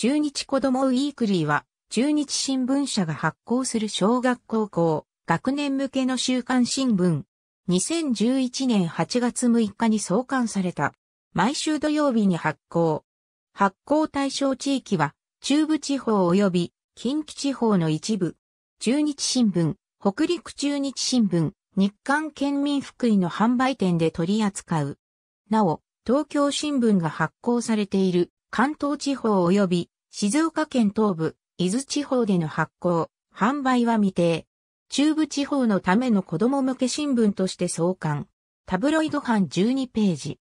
中日子供ウィークリーは、中日新聞社が発行する小学高校、学年向けの週刊新聞。2011年8月6日に創刊された。毎週土曜日に発行。発行対象地域は、中部地方及び近畿地方の一部。中日新聞、北陸中日新聞、日刊県民福井の販売店で取り扱う。なお、東京新聞が発行されている関東地方及び静岡県東部、伊豆地方での発行、販売は未定。中部地方のための子供向け新聞として創刊。タブロイド版12ページ。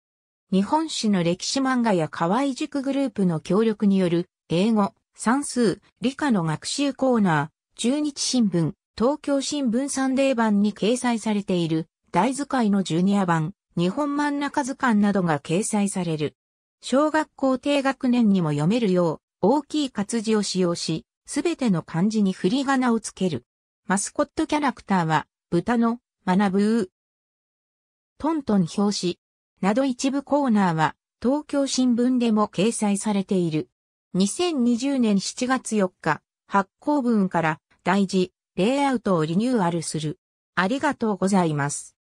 日本史の歴史漫画や河合塾グループの協力による英語、算数、理科の学習コーナー、中日新聞、東京新聞サンデー版に掲載されている大図解のジュニア版、日本漫画図鑑などが掲載される。小学校低学年にも読めるよう、大きい活字を使用し、すべての漢字に振り仮名をつける。マスコットキャラクターは、豚の、学ぶトントン表紙、など一部コーナーは、東京新聞でも掲載されている。2020年7月4日、発行分から、大事、レイアウトをリニューアルする。ありがとうございます。